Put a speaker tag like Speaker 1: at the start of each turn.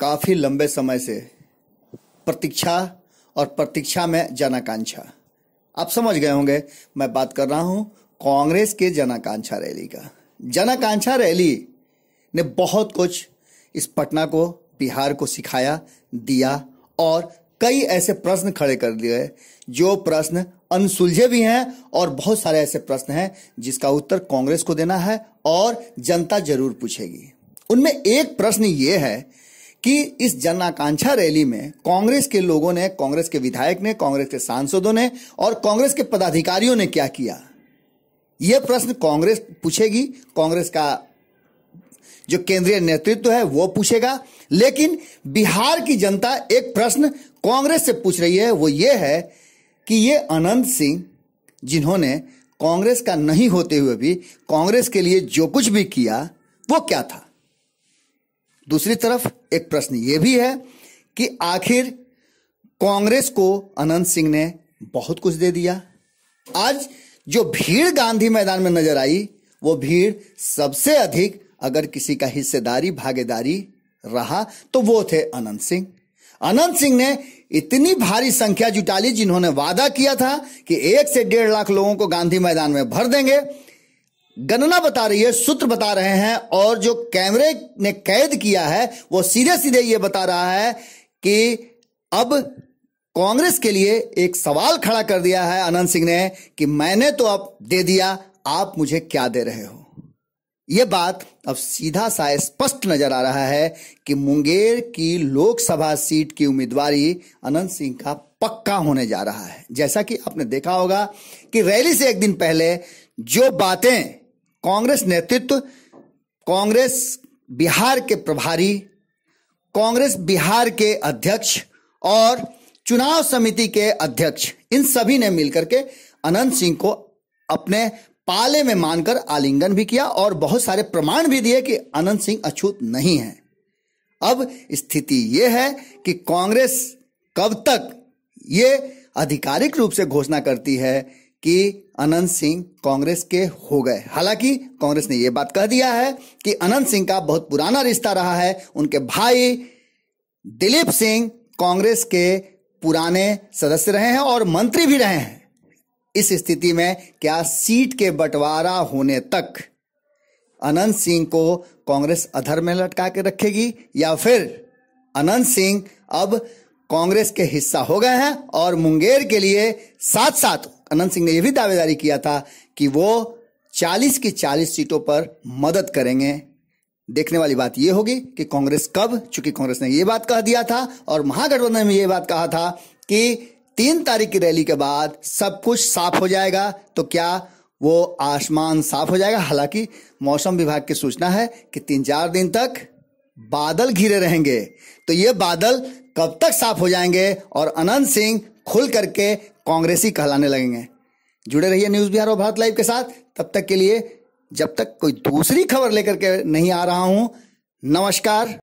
Speaker 1: काफी लंबे समय से प्रतीक्षा और प्रतीक्षा में जनाकांक्षा आप समझ गए होंगे मैं बात कर रहा हूं कांग्रेस के जनाकांक्षा रैली का जनाकांक्षा रैली ने बहुत कुछ इस पटना को बिहार को सिखाया दिया और कई ऐसे प्रश्न खड़े कर दिए जो प्रश्न अनसुलझे भी हैं और बहुत सारे ऐसे प्रश्न हैं जिसका उत्तर कांग्रेस को देना है और जनता जरूर पूछेगी उनमें एक प्रश्न ये है कि इस जन आकांक्षा रैली में कांग्रेस के लोगों ने कांग्रेस के विधायक ने कांग्रेस के सांसदों ने और कांग्रेस के पदाधिकारियों ने क्या किया यह प्रश्न कांग्रेस पूछेगी कांग्रेस का जो केंद्रीय नेतृत्व है वो पूछेगा लेकिन बिहार की जनता एक प्रश्न कांग्रेस से पूछ रही है वो ये है कि ये अनंत सिंह जिन्होंने कांग्रेस का नहीं होते हुए भी कांग्रेस के लिए जो कुछ भी किया वो क्या था दूसरी तरफ एक प्रश्न ये भी है कि आखिर कांग्रेस को अनंत सिंह ने बहुत कुछ दे दिया आज जो भीड़ गांधी मैदान में नजर आई वो भीड़ सबसे अधिक अगर किसी का हिस्सेदारी भागीदारी रहा तो वो थे अनंत सिंह अनंत सिंह ने इतनी भारी संख्या जुटा ली जिन्होंने वादा किया था कि एक से डेढ़ लाख लोगों को गांधी मैदान में भर देंगे गणना बता रही है सूत्र बता रहे हैं और जो कैमरे ने कैद किया है वो सीधे सीधे ये बता रहा है कि अब कांग्रेस के लिए एक सवाल खड़ा कर दिया है अनंत सिंह ने कि मैंने तो अब दे दिया आप मुझे क्या दे रहे हो यह बात अब सीधा सा स्पष्ट नजर आ रहा है कि मुंगेर की लोकसभा सीट की उम्मीदवारी अनंत सिंह का पक्का होने जा रहा है जैसा कि आपने देखा होगा कि रैली से एक दिन पहले जो बातें कांग्रेस नेतृत्व कांग्रेस बिहार के प्रभारी कांग्रेस बिहार के अध्यक्ष और चुनाव समिति के अध्यक्ष इन सभी ने मिलकर के अनंत सिंह को अपने पाले में मानकर आलिंगन भी किया और बहुत सारे प्रमाण भी दिए कि अनंत सिंह अछूत नहीं है अब स्थिति यह है कि कांग्रेस कब तक ये आधिकारिक रूप से घोषणा करती है कि अनंत सिंह कांग्रेस के हो गए हालांकि कांग्रेस ने यह बात कह दिया है कि अनंत सिंह का बहुत पुराना रिश्ता रहा है उनके भाई दिलीप सिंह कांग्रेस के पुराने सदस्य रहे हैं और मंत्री भी रहे हैं इस स्थिति में क्या सीट के बंटवारा होने तक अनंत सिंह को कांग्रेस अधर में लटका के रखेगी या फिर अनंत सिंह अब कांग्रेस के हिस्सा हो गए हैं और मुंगेर के लिए साथ साथ अनंत सिंह ने यह भी दावेदारी किया था कि वो 40 की 40 सीटों पर मदद करेंगे देखने वाली बात यह होगी कि कांग्रेस कब चूंकि कांग्रेस ने यह बात कह दिया था और महागठबंधन में यह बात कहा था कि तीन तारीख की रैली के बाद सब कुछ साफ हो जाएगा तो क्या वो आसमान साफ हो जाएगा हालांकि मौसम विभाग की सूचना है कि तीन चार दिन तक बादल घिरे रहेंगे तो ये बादल कब तक साफ हो जाएंगे और अनंत सिंह खुल करके कांग्रेसी कहलाने लगेंगे जुड़े रहिए न्यूज़ बिहार और भारत लाइव के साथ तब तक के लिए जब तक कोई दूसरी खबर लेकर के नहीं आ रहा हूं नमस्कार